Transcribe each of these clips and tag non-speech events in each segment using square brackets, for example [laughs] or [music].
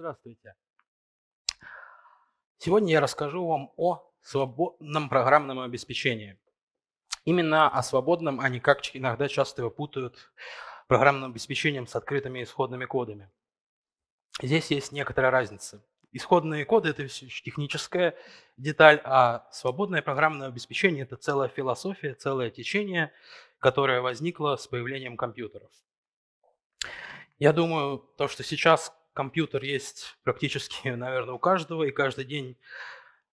Здравствуйте. Сегодня я расскажу вам о свободном программном обеспечении. Именно о свободном они как иногда часто его путают программным обеспечением с открытыми исходными кодами. Здесь есть некоторая разница. Исходные коды – это техническая деталь, а свободное программное обеспечение – это целая философия, целое течение, которое возникло с появлением компьютеров. Я думаю, то, что сейчас компьютер есть практически, [laughs] наверное, у каждого, и каждый день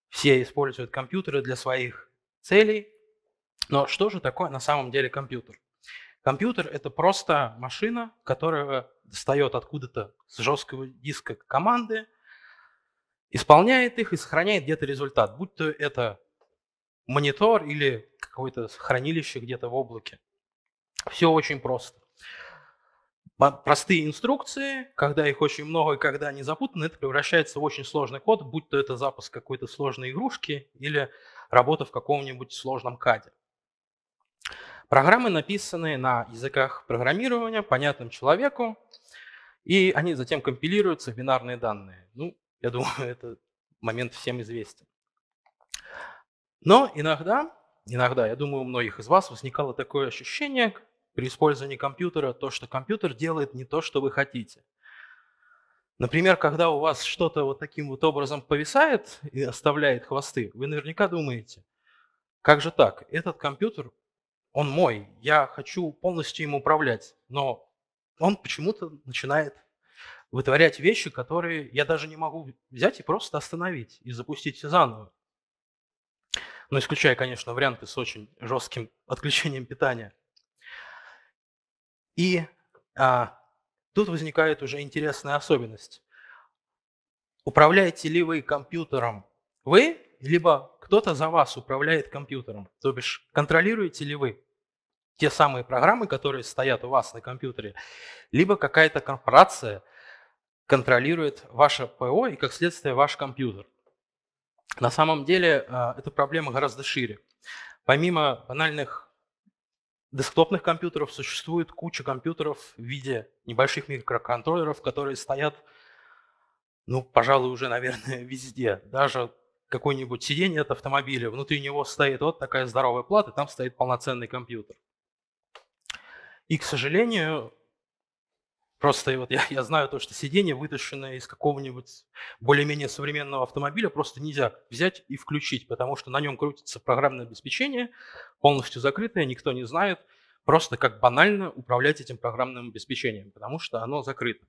все используют компьютеры для своих целей. Но что же такое на самом деле компьютер? Компьютер – это просто машина, которая достает откуда-то с жесткого диска команды, исполняет их и сохраняет где-то результат, будь то это монитор или какое-то хранилище где-то в облаке. Все очень просто простые инструкции, когда их очень много и когда они запутаны, это превращается в очень сложный код, будь то это запуск какой-то сложной игрушки или работа в каком-нибудь сложном каде. Программы написаны на языках программирования, понятным человеку, и они затем компилируются в бинарные данные. Ну, я думаю, [laughs] это момент всем известен. Но иногда, иногда, я думаю, у многих из вас возникало такое ощущение, при использовании компьютера то, что компьютер делает не то, что вы хотите. Например, когда у вас что-то вот таким вот образом повисает и оставляет хвосты, вы наверняка думаете, как же так, этот компьютер, он мой, я хочу полностью им управлять, но он почему-то начинает вытворять вещи, которые я даже не могу взять и просто остановить и запустить заново. Ну, исключая, конечно, варианты с очень жестким отключением питания – и а, тут возникает уже интересная особенность. Управляете ли вы компьютером вы, либо кто-то за вас управляет компьютером? То бишь, контролируете ли вы те самые программы, которые стоят у вас на компьютере, либо какая-то корпорация контролирует ваше ПО и, как следствие, ваш компьютер. На самом деле а, эта проблема гораздо шире. Помимо банальных десктопных компьютеров существует куча компьютеров в виде небольших микроконтроллеров, которые стоят, ну, пожалуй, уже, [laughs] наверное, везде. Даже какое-нибудь сиденье от автомобиля, внутри него стоит вот такая здоровая плата, там стоит полноценный компьютер. И, к сожалению, Просто вот я, я знаю то, что сиденье, вытащенное из какого-нибудь более-менее современного автомобиля, просто нельзя взять и включить, потому что на нем крутится программное обеспечение, полностью закрытое, никто не знает, просто как банально управлять этим программным обеспечением, потому что оно закрыто.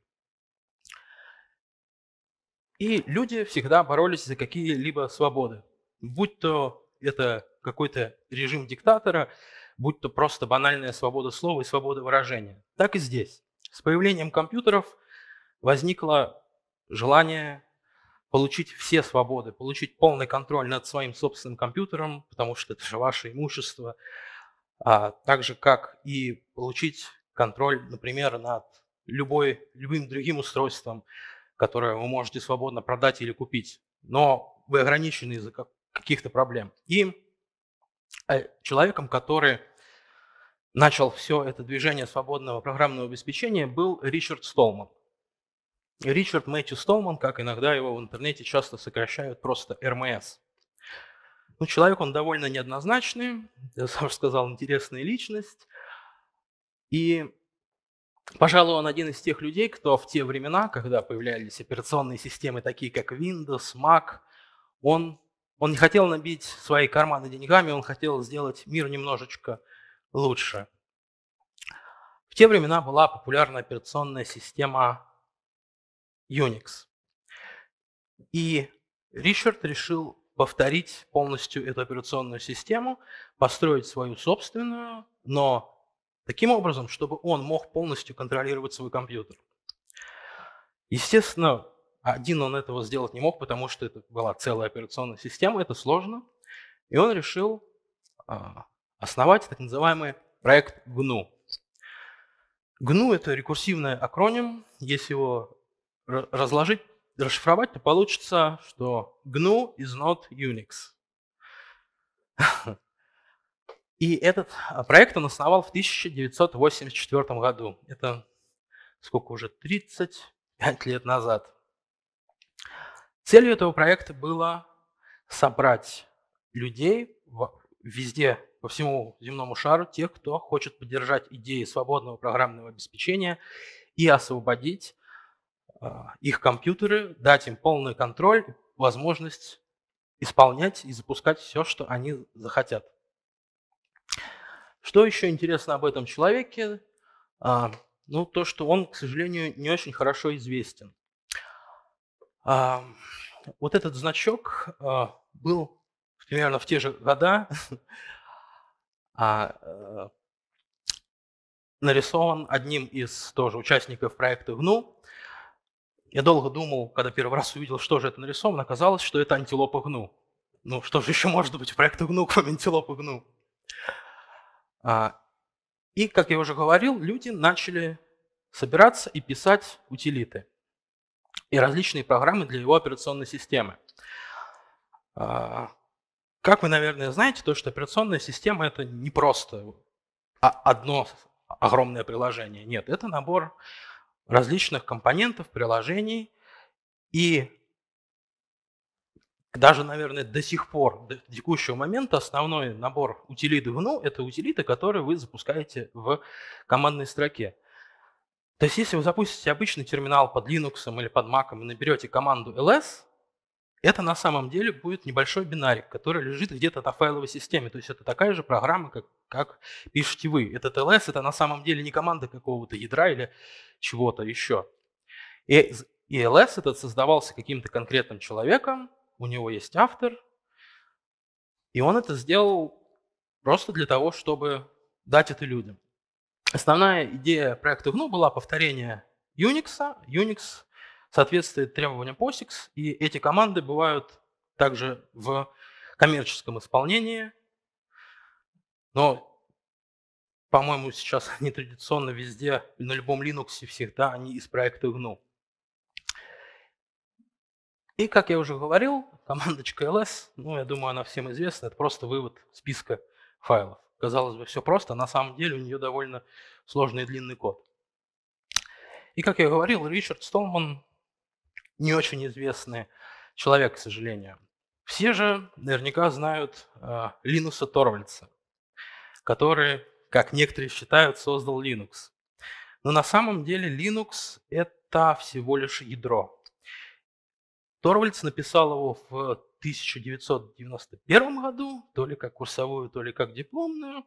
И люди всегда боролись за какие-либо свободы, будь то это какой-то режим диктатора, будь то просто банальная свобода слова и свобода выражения. Так и здесь. С появлением компьютеров возникло желание получить все свободы, получить полный контроль над своим собственным компьютером, потому что это же ваше имущество, а так же, как и получить контроль, например, над любой, любым другим устройством, которое вы можете свободно продать или купить, но вы ограничены из-за каких-то проблем. И э, человеком, который начал все это движение свободного программного обеспечения, был Ричард Столман. Ричард Мэтью Столман, как иногда его в интернете часто сокращают просто РМС. Эм ну, человек он довольно неоднозначный, я сам сказал, интересная личность. И, пожалуй, он один из тех людей, кто в те времена, когда появлялись операционные системы, такие как Windows, Mac, он, он не хотел набить свои карманы деньгами, он хотел сделать мир немножечко лучше. В те времена была популярна операционная система Unix. И Ричард решил повторить полностью эту операционную систему, построить свою собственную, но таким образом, чтобы он мог полностью контролировать свой компьютер. Естественно, один он этого сделать не мог, потому что это была целая операционная система, это сложно. И он решил а, основать так называемый проект GNU. GNU – это рекурсивный акроним. Если его разложить, расшифровать, то получится, что GNU is not Unix. [laughs] И этот а, проект он основал в 1984 году. Это сколько уже, 35 лет назад. Целью этого проекта было собрать людей везде по всему земному шару тех, кто хочет поддержать идеи свободного программного обеспечения и освободить э, их компьютеры, дать им полный контроль, возможность исполнять и запускать все, что они захотят. Что еще интересно об этом человеке? А, ну, то, что он, к сожалению, не очень хорошо известен. А, вот этот значок а, был примерно в те же года [laughs] А, э, нарисован одним из тоже участников проекта «Гну». Я долго думал, когда первый раз увидел, что же это нарисовано, оказалось, что это антилопа «Гну». Ну, что же еще может быть в проекте «Гну», [laughs] кроме антилопы «Гну»? А, и, как я уже говорил, люди начали собираться и писать утилиты и различные программы для его операционной системы. А, как вы, наверное, знаете, то, что операционная система – это не просто одно огромное приложение. Нет, это набор различных компонентов, приложений. И даже, наверное, до сих пор, до текущего момента, основной набор утилиты GNU НУ это утилиты, которые вы запускаете в командной строке. То есть, если вы запустите обычный терминал под Linux или под Mac и наберете команду ls, это на самом деле будет небольшой бинарик, который лежит где-то на файловой системе. То есть это такая же программа, как, как пишете вы. Это ls это на самом деле не команда какого-то ядра или чего-то еще. И, и ls этот создавался каким-то конкретным человеком, у него есть автор, и он это сделал просто для того, чтобы дать это людям. Основная идея проекта GNU была повторение Unix. Unix соответствует требованиям POSIX, и эти команды бывают также в коммерческом исполнении, но, по-моему, сейчас [laughs] они традиционно везде, на любом Linux всегда они из проекта GNU. И, как я уже говорил, командочка ls, ну, я думаю, она всем известна, это просто вывод списка файлов. Казалось бы, все просто, на самом деле у нее довольно сложный и длинный код. И, как я говорил, Ричард Столман не очень известный человек, к сожалению. Все же наверняка знают э, Линуса Торвальца, который, как некоторые считают, создал Linux. Но на самом деле Linux – это всего лишь ядро. Торвальдс написал его в 1991 году, то ли как курсовую, то ли как дипломную.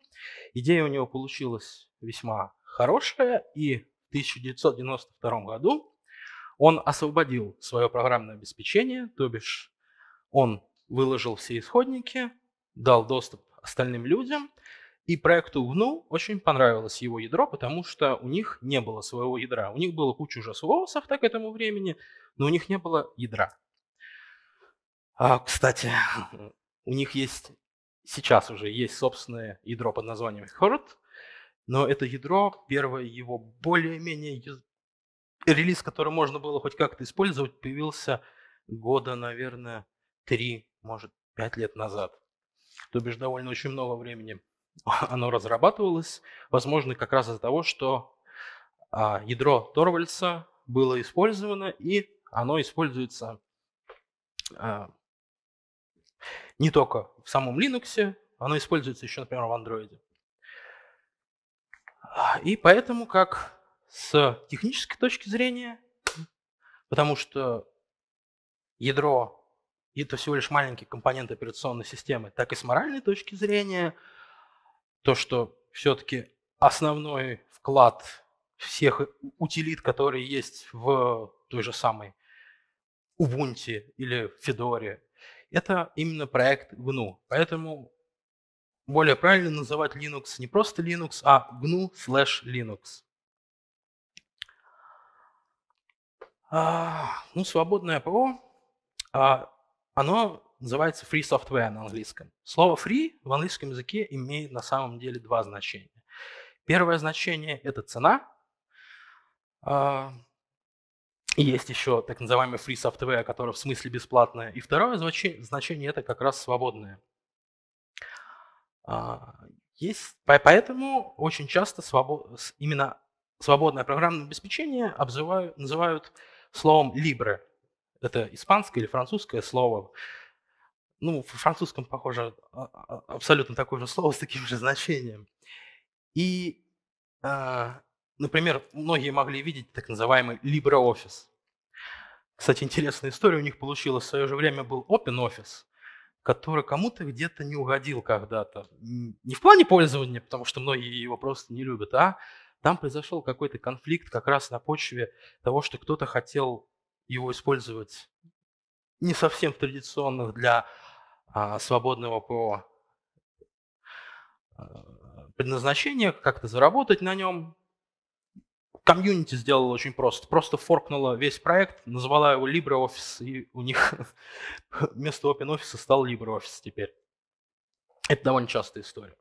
Идея у него получилась весьма хорошая, и в 1992 году он освободил свое программное обеспечение, то бишь он выложил все исходники, дал доступ остальным людям, и проекту GNU очень понравилось его ядро, потому что у них не было своего ядра. У них было куча уже соусов так к этому времени, но у них не было ядра. А, кстати, у них есть сейчас уже есть собственное ядро под названием Hurt, но это ядро, первое его более-менее релиз, который можно было хоть как-то использовать, появился года, наверное, три, может, пять лет назад. То бишь довольно очень много времени [laughs] оно разрабатывалось. Возможно, как раз из-за того, что а, ядро Торвальца было использовано, и оно используется а, не только в самом Linux, оно используется еще, например, в Android. И поэтому, как с технической точки зрения, потому что ядро – это всего лишь маленький компонент операционной системы, так и с моральной точки зрения, то, что все-таки основной вклад всех утилит, которые есть в той же самой Ubuntu или Fedora, это именно проект GNU. Поэтому более правильно называть Linux не просто Linux, а GNU slash Linux. А, ну, свободное ПО, а, оно называется free software на английском. Слово free в английском языке имеет на самом деле два значения. Первое значение – это цена. А, есть еще так называемый free software, который в смысле бесплатное. И второе значение – это как раз свободное. Есть, поэтому очень часто свобод, именно свободное программное обеспечение обзывают, называют словом Libre, Это испанское или французское слово. Ну, в французском, похоже, а, а, абсолютно такое же слово с таким же значением. И, а, например, многие могли видеть так называемый LibreOffice. Кстати, интересная история у них получилась. В свое же время был OpenOffice, который кому-то где-то не угодил когда-то. Не в плане пользования, потому что многие его просто не любят, а там произошел какой-то конфликт как раз на почве того, что кто-то хотел его использовать не совсем в традиционных для а, свободного ПО а, предназначениях, как-то заработать на нем. Комьюнити сделала очень просто. Просто форкнула весь проект, назвала его LibreOffice, и у них [laughs] вместо OpenOffice стал LibreOffice теперь. Это довольно частая история.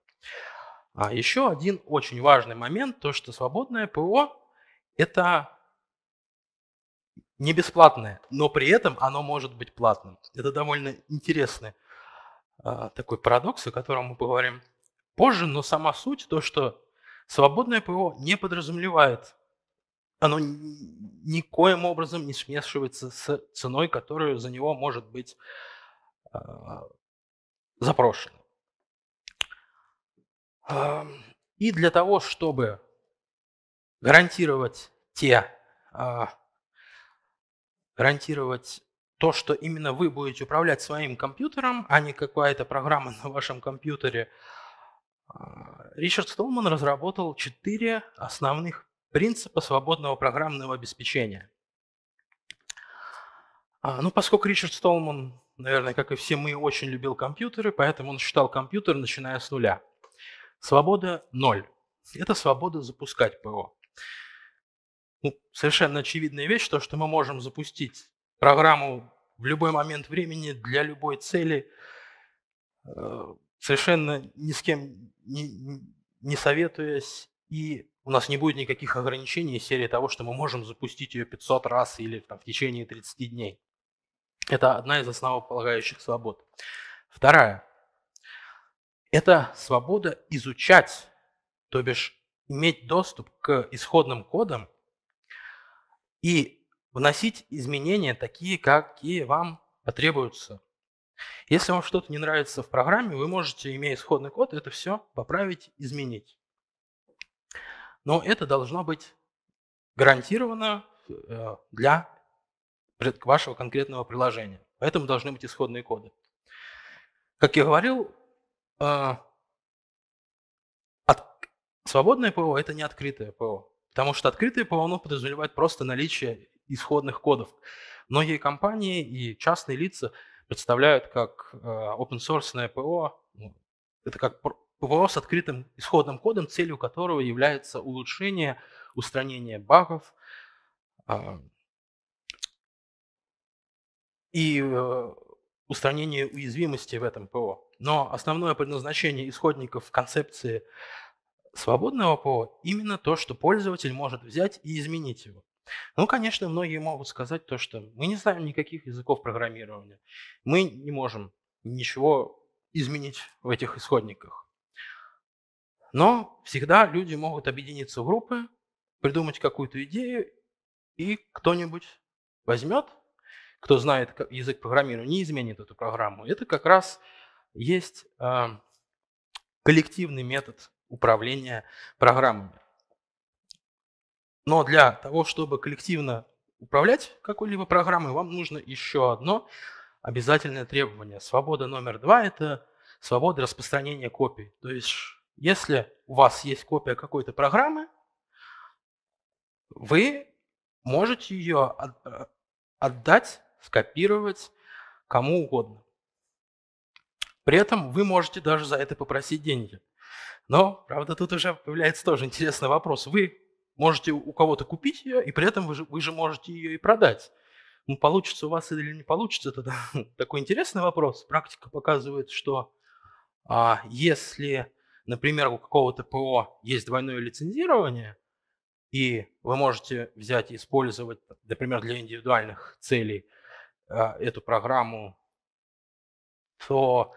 А еще один очень важный момент, то что свободное ПО – это не бесплатное, но при этом оно может быть платным. Это довольно интересный э, такой парадокс, о котором мы поговорим позже, но сама суть то, что свободное ПО не подразумевает, оно никоим образом не смешивается с ценой, которую за него может быть э, а, запрошена. И для того, чтобы гарантировать те, а, гарантировать то, что именно вы будете управлять своим компьютером, а не какая-то программа [laughs] на вашем компьютере, а, Ричард Столман разработал четыре основных принципа свободного программного обеспечения. А, ну, поскольку Ричард Столман, наверное, как и все мы, очень любил компьютеры, поэтому он считал компьютер, начиная с нуля. Свобода – ноль. Это свобода запускать ПО. Ну, совершенно очевидная вещь, то, что мы можем запустить программу в любой момент времени для любой цели, э, совершенно ни с кем не, не советуясь, и у нас не будет никаких ограничений из серии того, что мы можем запустить ее 500 раз или там, в течение 30 дней. Это одна из основополагающих свобод. Вторая. Это свобода изучать, то бишь иметь доступ к исходным кодам и вносить изменения такие, какие вам потребуются. Если вам что-то не нравится в программе, вы можете, имея исходный код, это все поправить, изменить. Но это должно быть гарантировано э, для вашего конкретного приложения. Поэтому должны быть исходные коды. Как я говорил, а, от, свободное ПО – это не открытое ПО. Потому что открытое ПО оно подразумевает просто наличие исходных кодов. Многие компании и частные лица представляют как а, open source ПО. Ну, это как ПО с открытым исходным кодом, целью которого является улучшение, устранение багов. А, и э, устранение уязвимости в этом ПО. Но основное предназначение исходников концепции свободного ПО именно то, что пользователь может взять и изменить его. Ну, конечно, многие могут сказать то, что мы не знаем никаких языков программирования, мы не можем ничего изменить в этих исходниках. Но всегда люди могут объединиться в группы, придумать какую-то идею, и кто-нибудь возьмет, кто знает язык программирования, не изменит эту программу. Это как раз есть а, коллективный метод управления программами. Но для того, чтобы коллективно управлять какой-либо программой, вам нужно еще одно обязательное требование. Свобода номер два – это свобода распространения копий. То есть, если у вас есть копия какой-то программы, вы можете ее э, отдать, скопировать кому угодно. При этом вы можете даже за это попросить деньги. Но, правда, тут уже появляется тоже интересный вопрос. Вы можете у кого-то купить ее, и при этом вы же, вы же можете ее и продать. Ну, получится у вас или не получится, это [laughs] такой интересный вопрос. Практика показывает, что а, если, например, у какого-то ПО есть двойное лицензирование, и вы можете взять и использовать, например, для индивидуальных целей а, эту программу, то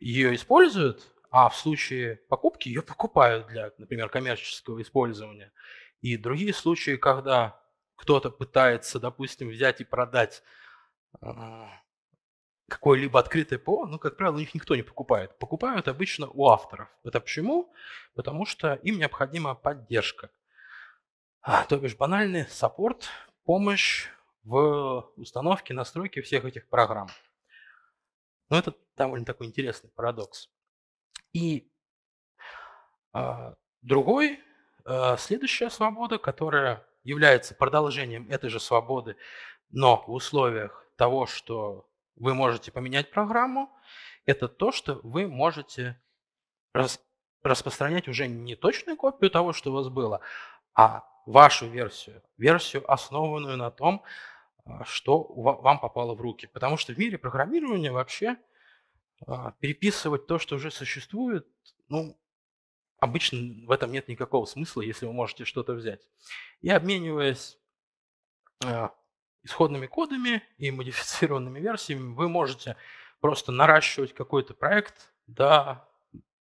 ее используют, а в случае покупки ее покупают для, например, коммерческого использования. И другие случаи, когда кто-то пытается, допустим, взять и продать а, какой либо открытый ПО, ну, как правило, их никто не покупает. Покупают обычно у авторов. Это почему? Потому что им необходима поддержка. А, то бишь банальный саппорт, помощь в установке, настройке всех этих программ. Но этот довольно такой интересный парадокс. И э, другой, э, следующая свобода, которая является продолжением этой же свободы, но в условиях того, что вы можете поменять программу, это то, что вы можете рас, распространять уже не точную копию того, что у вас было, а вашу версию, версию, основанную на том, а, что вам попало в руки. Потому что в мире программирования вообще – а, переписывать то, что уже существует, ну, обычно в этом нет никакого смысла, если вы можете что-то взять. И обмениваясь а, исходными кодами и модифицированными версиями, вы можете просто наращивать какой-то проект до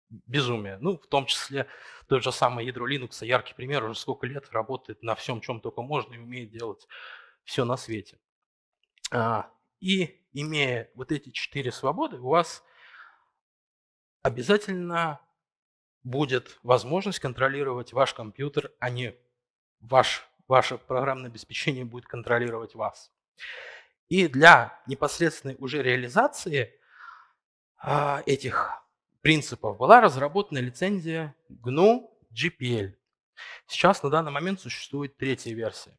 безумия. Ну, в том числе то же самое ядро Linux, яркий пример, уже сколько лет работает на всем, чем только можно и умеет делать все на свете. А, и имея вот эти четыре свободы, у вас обязательно будет возможность контролировать ваш компьютер, а не ваш, ваше программное обеспечение будет контролировать вас. И для непосредственной уже реализации э, этих принципов была разработана лицензия GNU GPL. Сейчас на данный момент существует третья версия.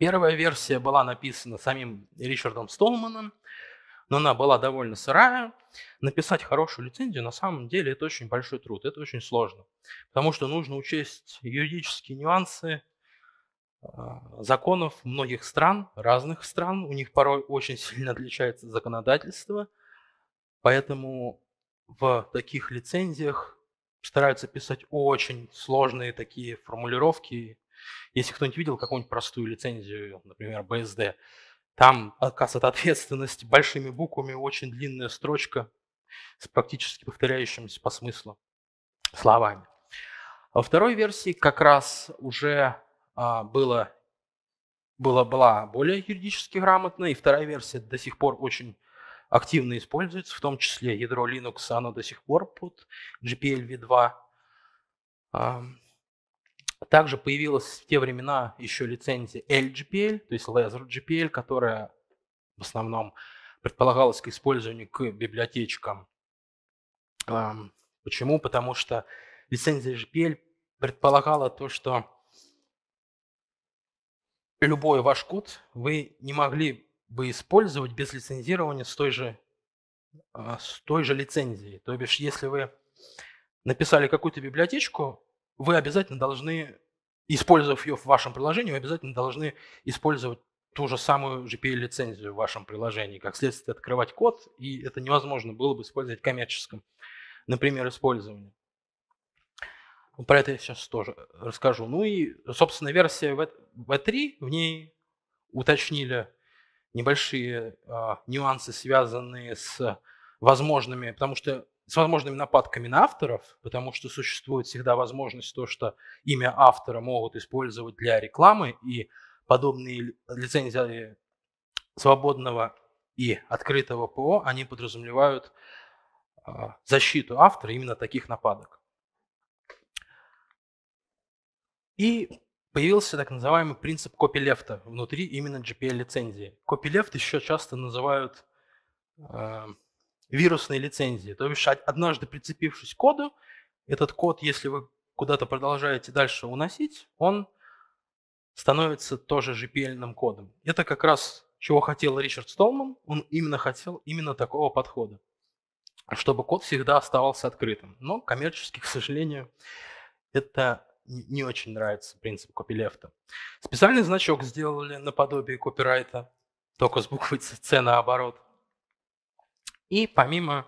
Первая версия была написана самим Ричардом Столманом, но она была довольно сырая. Написать хорошую лицензию на самом деле это очень большой труд, это очень сложно, потому что нужно учесть юридические нюансы а, законов многих стран, разных стран. У них порой очень сильно отличается законодательство, поэтому в таких лицензиях стараются писать очень сложные такие формулировки, если кто-нибудь видел какую-нибудь простую лицензию, например, BSD, там отказ от ответственности большими буквами, очень длинная строчка с практически повторяющимися по смыслу словами. А во второй версии как раз уже а, было, было, была более юридически грамотная, и вторая версия до сих пор очень активно используется, в том числе ядро Linux, оно до сих пор под GPL v2. Также появилась в те времена еще лицензия LGPL, то есть Laser GPL, которая в основном предполагалась к использованию к библиотечкам. Почему? Потому что лицензия GPL предполагала то, что любой ваш код вы не могли бы использовать без лицензирования с той же, а, с той же лицензией. То бишь, если вы написали какую-то библиотечку, вы обязательно должны, использовав ее в вашем приложении, вы обязательно должны использовать ту же самую GPL-лицензию в вашем приложении. Как следствие, открывать код, и это невозможно было бы использовать в коммерческом, например, использовании. Ну, про это я сейчас тоже расскажу. Ну и, собственно, версия V3, в ней уточнили небольшие э, нюансы, связанные с возможными, потому что с возможными нападками на авторов, потому что существует всегда возможность то, что имя автора могут использовать для рекламы, и подобные лицензии свободного и открытого ПО, они подразумевают а, защиту автора именно таких нападок. И появился так называемый принцип копилефта внутри именно GPL-лицензии. Копилефт еще часто называют а, вирусной лицензии. То есть однажды прицепившись к коду, этот код, если вы куда-то продолжаете дальше уносить, он становится тоже GPL кодом. Это как раз чего хотел Ричард Столман. Он именно хотел именно такого подхода, чтобы код всегда оставался открытым. Но коммерчески, к сожалению, это не очень нравится принцип копилефта. Специальный значок сделали наподобие копирайта, только с буквой C наоборот. И помимо,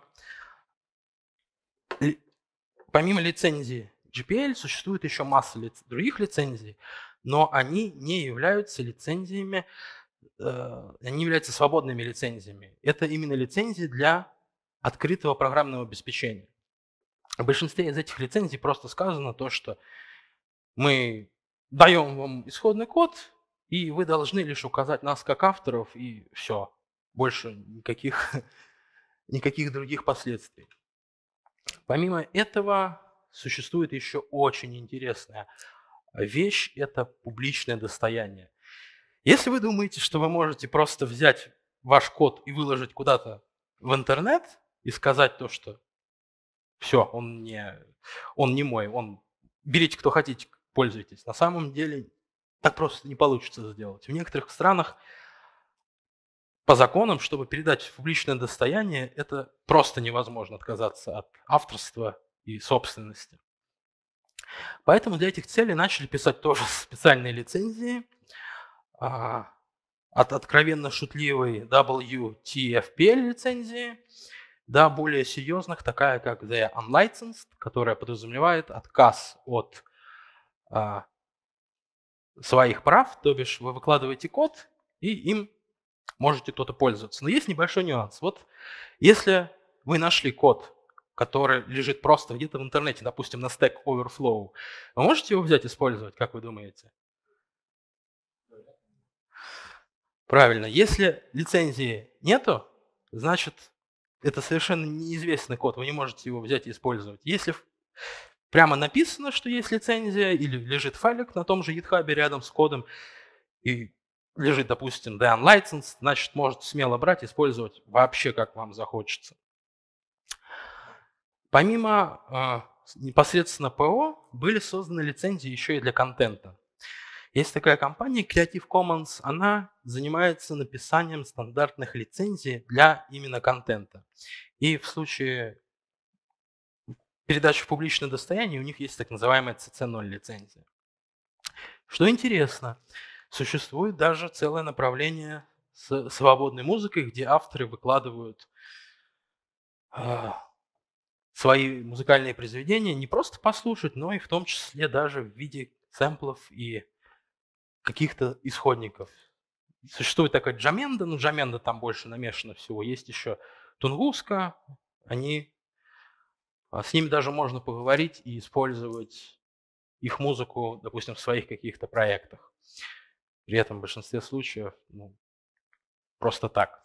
помимо лицензии GPL существует еще масса лиц, других лицензий, но они не являются лицензиями, э, они являются свободными лицензиями. Это именно лицензии для открытого программного обеспечения. В большинстве из этих лицензий просто сказано то, что мы даем вам исходный код, и вы должны лишь указать нас как авторов, и все. Больше никаких [laughs] никаких других последствий. Помимо этого, существует еще очень интересная вещь – это публичное достояние. Если вы думаете, что вы можете просто взять ваш код и выложить куда-то в интернет и сказать то, что все, он не, он не мой, он берите, кто хотите, пользуйтесь. На самом деле так просто не получится сделать. В некоторых странах по законам, чтобы передать в публичное достояние, это просто невозможно отказаться от авторства и собственности. Поэтому для этих целей начали писать тоже [laughs] специальные лицензии а, от откровенно шутливой WTFPL лицензии до более серьезных, такая как The Unlicensed, которая подразумевает отказ от а, своих прав, то бишь вы выкладываете код, и им можете кто-то пользоваться. Но есть небольшой нюанс. Вот если вы нашли код, который лежит просто где-то в интернете, допустим, на Stack Overflow, вы можете его взять и использовать, как вы думаете? Правильно. Если лицензии нету, значит, это совершенно неизвестный код, вы не можете его взять и использовать. Если прямо написано, что есть лицензия, или лежит файлик на том же GitHub рядом с кодом, и лежит, допустим, the unlicensed, значит, может смело брать, использовать вообще, как вам захочется. Помимо э, непосредственно ПО, были созданы лицензии еще и для контента. Есть такая компания Creative Commons, она занимается написанием стандартных лицензий для именно контента. И в случае передачи в публичное достояние у них есть так называемая CC0 лицензия. Что интересно, Существует даже целое направление с свободной музыкой, где авторы выкладывают э, свои музыкальные произведения не просто послушать, но и в том числе даже в виде сэмплов и каких-то исходников. Существует такая джаменда, но ну, джаменда там больше намешано всего. Есть еще тунгуска, они, а, с ними даже можно поговорить и использовать их музыку, допустим, в своих каких-то проектах. При этом в большинстве случаев ну, просто так.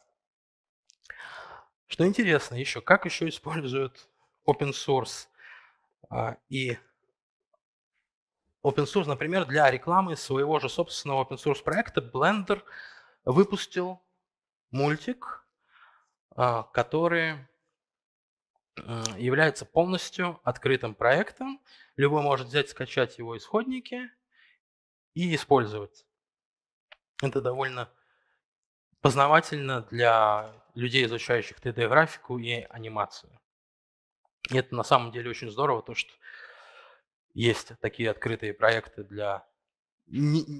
Что интересно еще, как еще используют open source а, и open source, например, для рекламы своего же собственного open source проекта Blender выпустил мультик, а, который э, является полностью открытым проектом. Любой может взять, скачать его исходники и использовать. Это довольно познавательно для людей, изучающих 3D-графику и анимацию. И это на самом деле очень здорово, то, что есть такие открытые проекты для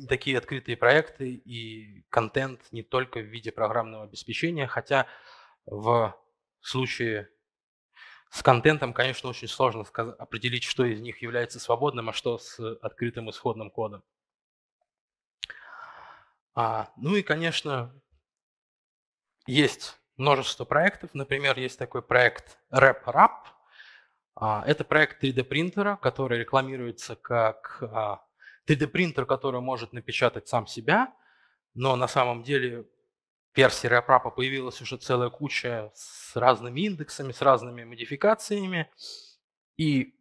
такие открытые проекты и контент не только в виде программного обеспечения, хотя в случае с контентом, конечно, очень сложно определить, что из них является свободным, а что с открытым исходным кодом. А, ну и, конечно, есть множество проектов. Например, есть такой проект RepRap. А, это проект 3D-принтера, который рекламируется как а, 3D-принтер, который может напечатать сам себя, но на самом деле версии RepRap появилась уже целая куча с разными индексами, с разными модификациями. И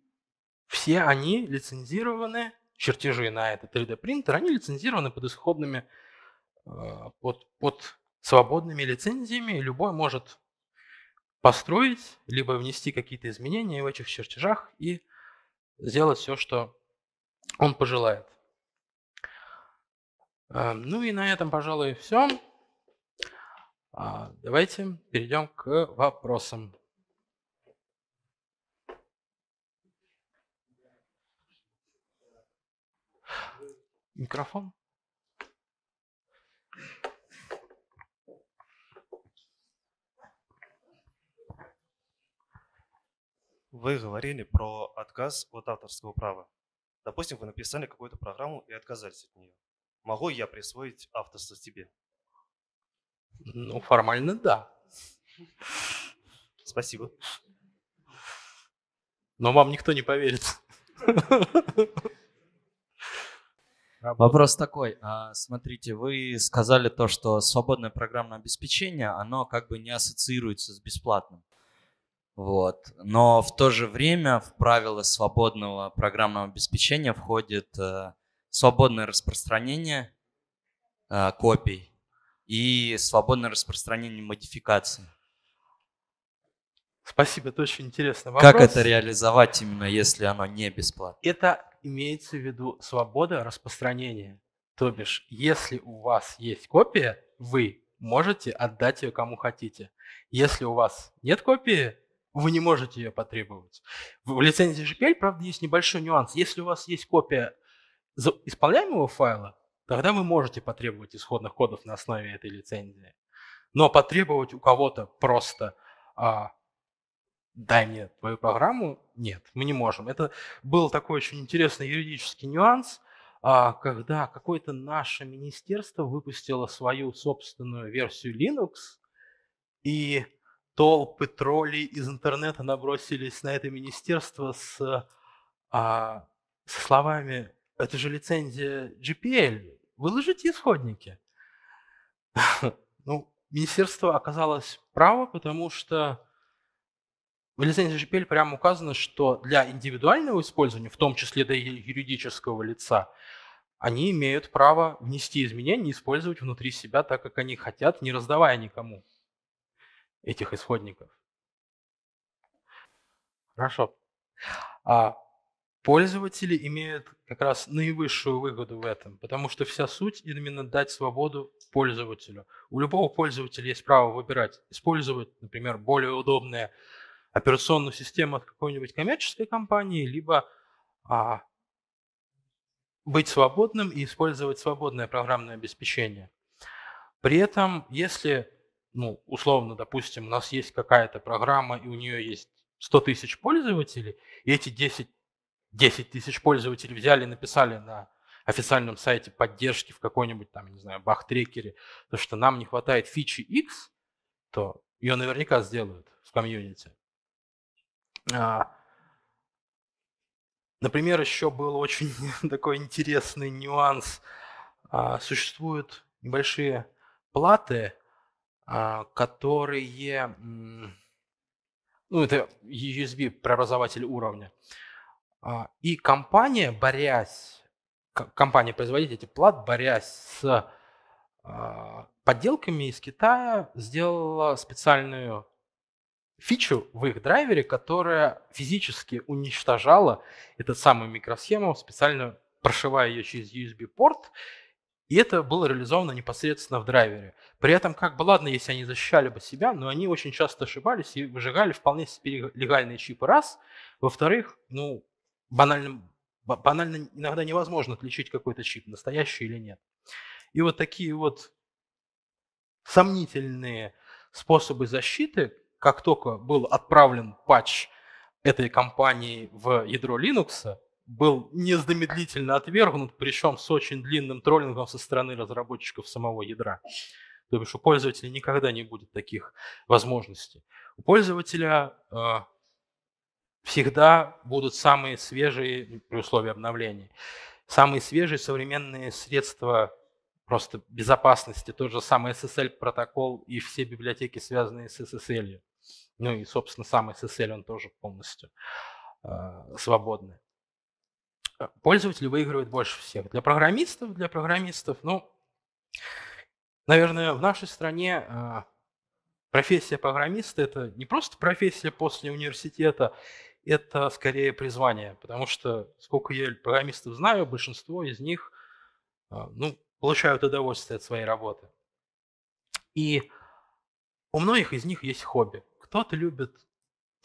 все они лицензированы, чертежи на этот 3D-принтер, они лицензированы под исходными а, под, под свободными лицензиями любой может построить, либо внести какие-то изменения в этих чертежах и сделать все, что он пожелает. А, ну и на этом, пожалуй, все. А, давайте перейдем к вопросам. Микрофон. Вы говорили про отказ от авторского права. Допустим, вы написали какую-то программу и отказались от нее. Могу я присвоить авторство тебе? Ну, формально да. Спасибо. Но вам никто не поверит. Вопрос такой. А, смотрите, вы сказали то, что свободное программное обеспечение, оно как бы не ассоциируется с бесплатным. Вот. Но в то же время в правила свободного программного обеспечения входит э, свободное распространение э, копий и свободное распространение модификаций. Спасибо, это очень интересный вопрос. Как это реализовать именно, если оно не бесплатно? Это имеется в виду свобода распространения. То бишь, если у вас есть копия, вы можете отдать ее кому хотите. Если у вас нет копии, вы не можете ее потребовать. В лицензии GPL, правда, есть небольшой нюанс. Если у вас есть копия исполняемого файла, тогда вы можете потребовать исходных кодов на основе этой лицензии. Но потребовать у кого-то просто а, «дай мне твою программу» нет, мы не можем. Это был такой очень интересный юридический нюанс, а, когда какое-то наше министерство выпустило свою собственную версию Linux, и толпы петроли из интернета набросились на это министерство с, а, со словами «Это же лицензия GPL, выложите исходники». [laughs] Ну, министерство оказалось право, потому что в лицензии GPL прямо указано, что для индивидуального использования, в том числе для юридического лица, они имеют право внести изменения и использовать внутри себя так, как они хотят, не раздавая никому этих исходников. Хорошо. А пользователи имеют как раз наивысшую выгоду в этом, потому что вся суть именно дать свободу пользователю. У любого пользователя есть право выбирать, использовать, например, более удобные операционную систему от какой-нибудь коммерческой компании, либо а, быть свободным и использовать свободное программное обеспечение. При этом, если ну, условно, допустим, у нас есть какая-то программа, и у нее есть 100 тысяч пользователей, и эти 10, 10 тысяч пользователей взяли и написали на официальном сайте поддержки в какой-нибудь там, не знаю, трекере то что нам не хватает фичи X, то ее наверняка сделают в комьюнити. А, например, еще был очень [laughs] такой интересный нюанс. А, существуют небольшие платы а, которые, ну это USB преобразователь уровня, а, и компания, борясь, компания-производитель эти плат, борясь с а, подделками из Китая, сделала специальную фичу в их драйвере, которая физически уничтожала эту самую микросхему, специально прошивая ее через USB-порт и это было реализовано непосредственно в драйвере. При этом как бы ладно, если они защищали бы себя, но они очень часто ошибались и выжигали вполне себе легальные чипы раз. Во-вторых, ну, банально, банально иногда невозможно отличить какой-то чип, настоящий или нет. И вот такие вот сомнительные способы защиты, как только был отправлен патч этой компании в ядро Linux, был незамедлительно отвергнут, причем с очень длинным троллингом со стороны разработчиков самого ядра. То бишь у пользователя никогда не будет таких возможностей. У пользователя э, всегда будут самые свежие, при условии обновления, самые свежие современные средства просто безопасности, тот же самый SSL-протокол и все библиотеки, связанные с SSL. Ну и, собственно, сам SSL, он тоже полностью э, свободный. Э, Пользователи выигрывают больше всех. Для программистов, для программистов, ну, наверное, в нашей стране э, профессия программиста – это не просто профессия после университета, это скорее призвание, потому что, сколько я программистов знаю, большинство из них э, ну, получают удовольствие от своей работы. И у многих из них есть хобби. Кто-то любит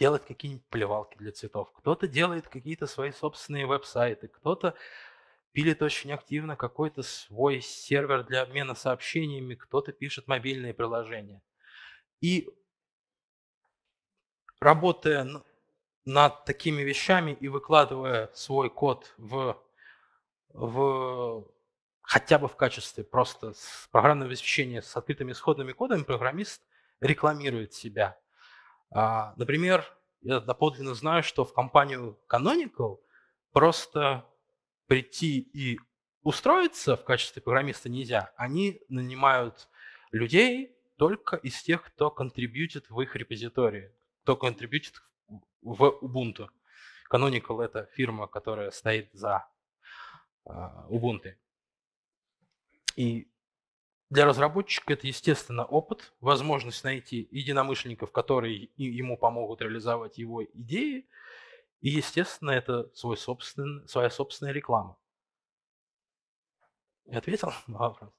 делает какие-нибудь плевалки для цветов, кто-то делает какие-то свои собственные веб-сайты, кто-то пилит очень активно какой-то свой сервер для обмена сообщениями, кто-то пишет мобильные приложения. И работая над такими вещами и выкладывая свой код в, в хотя бы в качестве просто программного обеспечения с открытыми исходными кодами, программист рекламирует себя. А, например, я доподлинно знаю, что в компанию Canonical просто прийти и устроиться в качестве программиста нельзя. Они нанимают людей только из тех, кто контрибьютит в их репозитории, кто контрибьютит в Ubuntu. Canonical – это фирма, которая стоит за а, Ubuntu. И для разработчика это, естественно, опыт, возможность найти единомышленников, которые ему помогут реализовать его идеи, и, естественно, это свой собственный, своя собственная реклама. Я ответил на вопрос?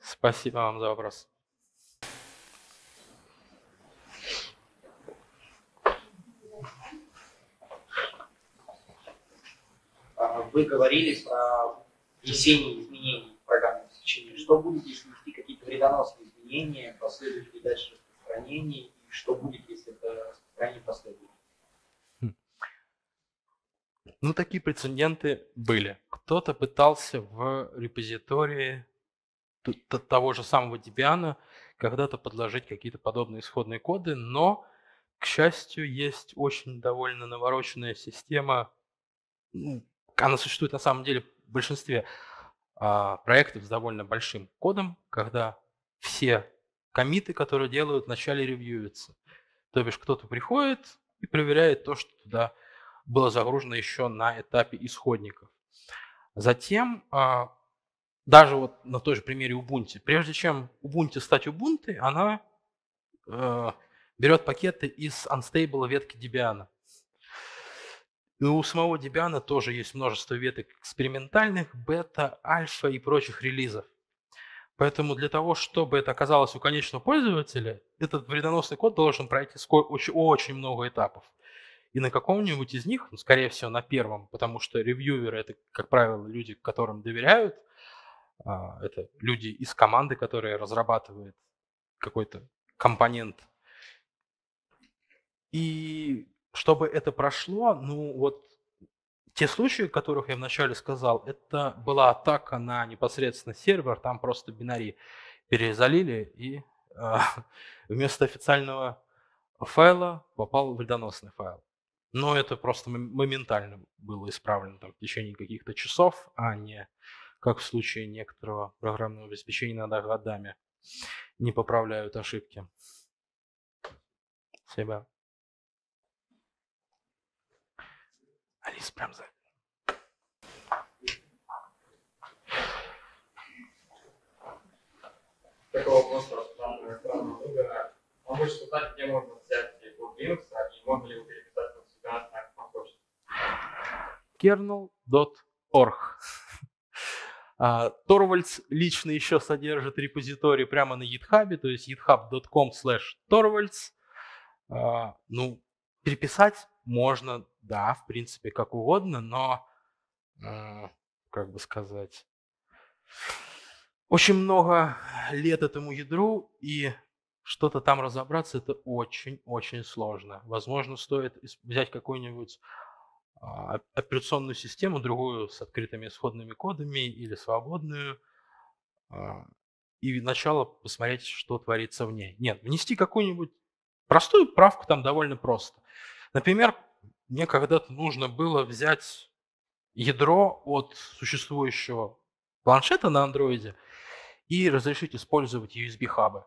Спасибо вам за вопрос. А вы говорили про внесение изменений в программное обеспечение. Что будет, если внести какие-то вредоносные изменения, последует ли дальше распространение, и что будет, если это распространение последует? Хм. Ну, такие прецеденты были. Кто-то пытался в репозитории того же самого Debian когда-то подложить какие-то подобные исходные коды, но, к счастью, есть очень довольно навороченная система ну, она существует на самом деле в большинстве а, проектов с довольно большим кодом, когда все комиты, которые делают, вначале ревьюются. То бишь кто-то приходит и проверяет то, что туда было загружено еще на этапе исходников. Затем, а, даже вот на той же примере Ubuntu, прежде чем Ubuntu стать Ubuntu, она э, берет пакеты из unstable ветки Debian. И у самого Debian тоже есть множество веток экспериментальных, бета, альфа и прочих релизов. Поэтому для того, чтобы это оказалось у конечного пользователя, этот вредоносный код должен пройти очень много этапов. И на каком-нибудь из них, ну, скорее всего, на первом, потому что ревьюверы это, как правило, люди, которым доверяют, а, это люди из команды, которые разрабатывают какой-то компонент. И чтобы это прошло, ну вот те случаи, о которых я вначале сказал, это была атака на непосредственно сервер, там просто бинари перезалили, и э, [laughs] вместо официального файла попал вредоносный файл. Но это просто моментально было исправлено там, в течение каких-то часов, а не как в случае некоторого программного обеспечения иногда годами не поправляют ошибки себя. завис, прям завис. Такой вопрос просто там друга. Он хочет узнать, где можно взять Google Linux, и можно ли его переписать под себя на почту. Kernel.org Torvalds а, лично еще содержит репозиторий прямо на GitHub, то есть github.com slash torvalds. А, ну, переписать можно, да, в принципе, как угодно, но, как бы сказать, очень много лет этому ядру, и что-то там разобраться, это очень-очень сложно. Возможно, стоит взять какую-нибудь а, операционную систему, другую с открытыми исходными кодами или свободную, а, и начало посмотреть, что творится в ней. Нет, внести какую-нибудь простую правку там довольно просто. Например, мне когда-то нужно было взять ядро от существующего планшета на андроиде и разрешить использовать USB-хабы.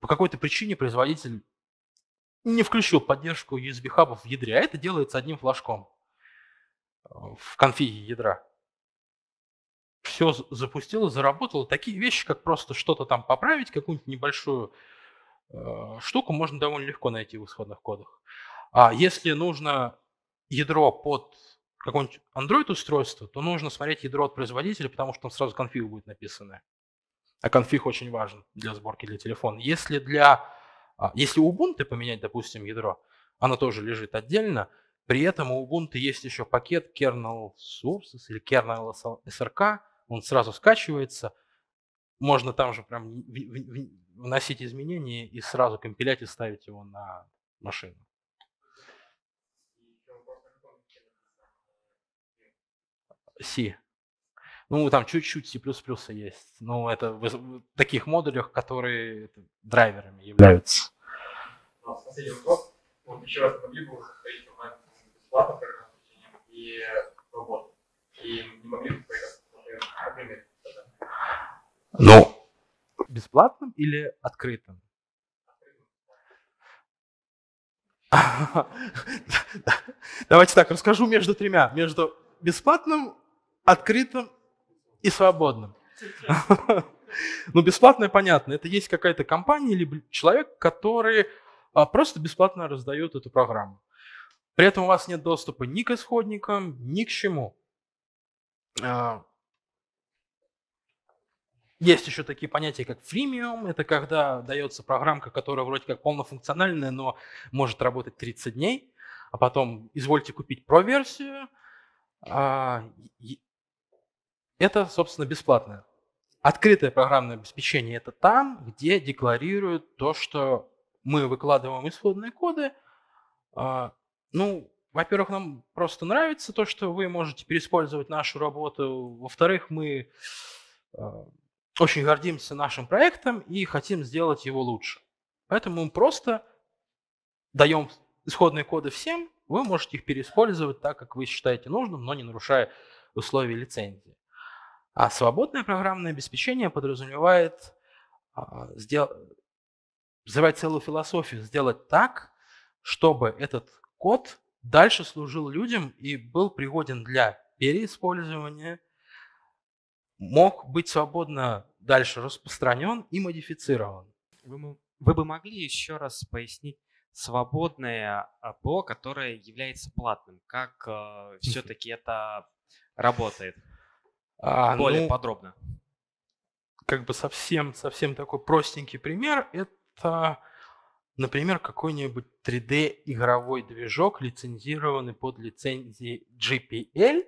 По какой-то причине производитель не включил поддержку USB-хабов в ядре, а это делается одним флажком э, в конфиге ядра. Все запустило, заработало. Такие вещи, как просто что-то там поправить, какую-нибудь небольшую э, штуку, можно довольно легко найти в исходных кодах. А если нужно ядро под какое-нибудь Android-устройство, то нужно смотреть ядро от производителя, потому что там сразу конфиг будет написано. А конфиг очень важен для сборки для телефона. Если для а, если Ubuntu поменять, допустим, ядро, оно тоже лежит отдельно, при этом у Ubuntu есть еще пакет kernel sources или kernel SRK, он сразу скачивается, можно там же прям вносить изменения и сразу компилять и ставить его на машину. C. Ну, там чуть-чуть C++ есть, но это в таких модулях, которые драйверами являются. Ну, а последний вопрос. Вот еще раз могли бы выходить онлайн бесплатно программное обучение и работу? И не могли бы например, Ну, бесплатным или открытым? [laughs] Давайте так, расскажу между тремя. Между бесплатным открытым и свободным. [laughs] Ну, бесплатное, понятно. Это есть какая-то компания или человек, который а, просто бесплатно раздает эту программу. При этом у вас нет доступа ни к исходникам, ни к чему. А, есть еще такие понятия, как фримиум. Это когда дается программка, которая вроде как полнофункциональная, но может работать 30 дней, а потом извольте купить про-версию. А, это, собственно, бесплатное. Открытое программное обеспечение – это там, где декларируют то, что мы выкладываем исходные коды. А, ну, во-первых, нам просто нравится то, что вы можете переиспользовать нашу работу. Во-вторых, мы а, очень гордимся нашим проектом и хотим сделать его лучше. Поэтому мы просто даем исходные коды всем, вы можете их переиспользовать так, как вы считаете нужным, но не нарушая условия лицензии. А свободное программное обеспечение подразумевает а, сдел... взрывать целую философию, сделать так, чтобы этот код дальше служил людям и был пригоден для переиспользования, мог быть свободно дальше распространен и модифицирован. Вы, вы бы могли еще раз пояснить свободное АПО, которое является платным? Как э, все-таки это работает? А, Более ну, подробно. Как бы совсем, совсем такой простенький пример – это, например, какой-нибудь 3D-игровой движок, лицензированный под лицензией GPL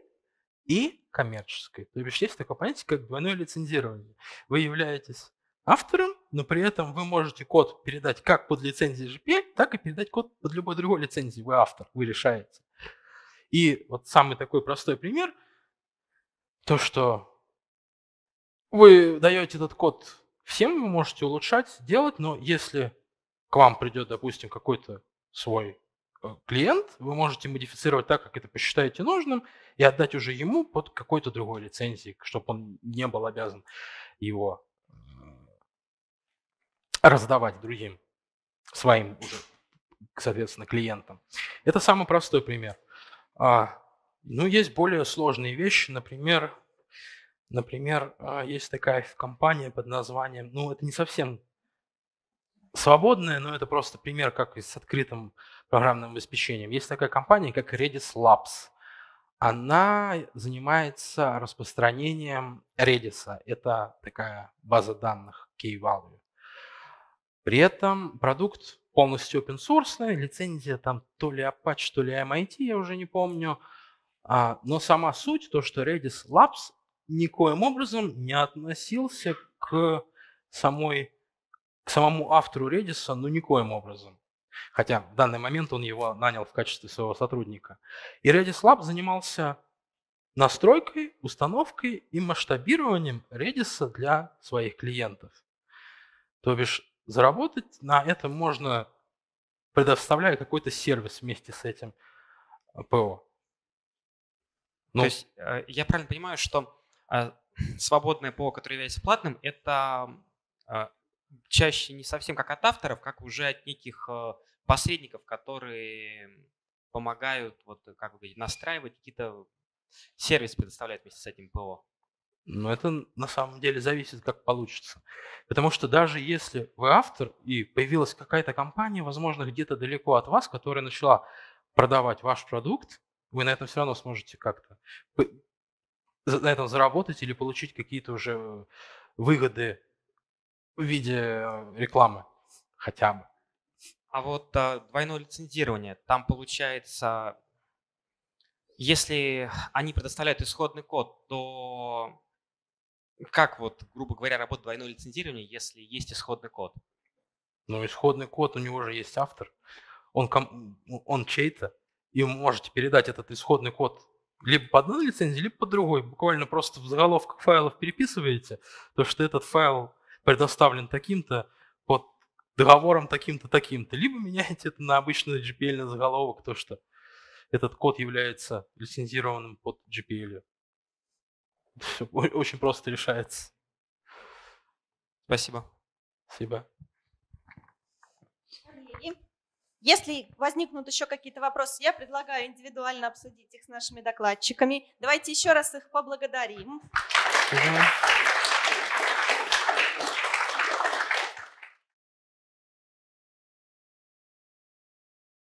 и коммерческой. То есть есть такое понятие, как двойное лицензирование. Вы являетесь автором, но при этом вы можете код передать как под лицензией GPL, так и передать код под любой другой лицензией. Вы автор, вы решаете. И вот самый такой простой пример – то, что вы даете этот код всем, вы можете улучшать, делать, но если к вам придет, допустим, какой-то свой э, клиент, вы можете модифицировать так, как это посчитаете нужным, и отдать уже ему под какой-то другой лицензией, чтобы он не был обязан его раздавать другим, своим уже, соответственно, клиентам. Это самый простой пример. А, ну, есть более сложные вещи, например, например, а, есть такая компания под названием, ну, это не совсем свободная, но это просто пример, как с открытым программным обеспечением. Есть такая компания, как Redis Labs. Она занимается распространением Redis. Это такая база данных Key-Value. При этом продукт полностью open source, лицензия там то ли Apache, то ли MIT, я уже не помню – а, но сама суть, то, что Redis Labs никоим образом не относился к самой к самому автору Redis, ну, никоим образом. Хотя в данный момент он его нанял в качестве своего сотрудника. И Redis Lab занимался настройкой, установкой и масштабированием Redis для своих клиентов. То бишь заработать на этом можно, предоставляя какой-то сервис вместе с этим ПО. Ну. То есть э, я правильно понимаю, что э, [clears throat] свободное ПО, которое является платным, это э, чаще не совсем как от авторов, как уже от неких посредников, которые помогают, вот как вы говорите, настраивать какие-то сервисы предоставляют вместе с этим ПО. Но ну, это на самом деле зависит, как получится. Потому что даже если вы автор и появилась какая-то компания, возможно, где-то далеко от вас, которая начала продавать ваш продукт, вы на этом все равно сможете как-то на этом заработать или получить какие-то уже выгоды в виде э, рекламы хотя бы. А вот а, двойное лицензирование, там получается, если они предоставляют исходный код, то как вот, грубо говоря, работает двойное лицензирование, если есть исходный код? Ну, исходный код, у него же есть автор, он, ком... он чей-то, и вы можете передать этот исходный код либо по одной лицензии, либо по другой. Буквально просто в заголовках файлов переписываете, то что этот файл предоставлен таким-то под договором таким-то, таким-то. Либо меняете это на обычный GPL на заголовок, то что этот код является лицензированным под GPL. Все очень просто решается. Спасибо. Спасибо. Если возникнут еще какие-то вопросы, я предлагаю индивидуально обсудить их с нашими докладчиками. Давайте еще раз их поблагодарим. Спасибо.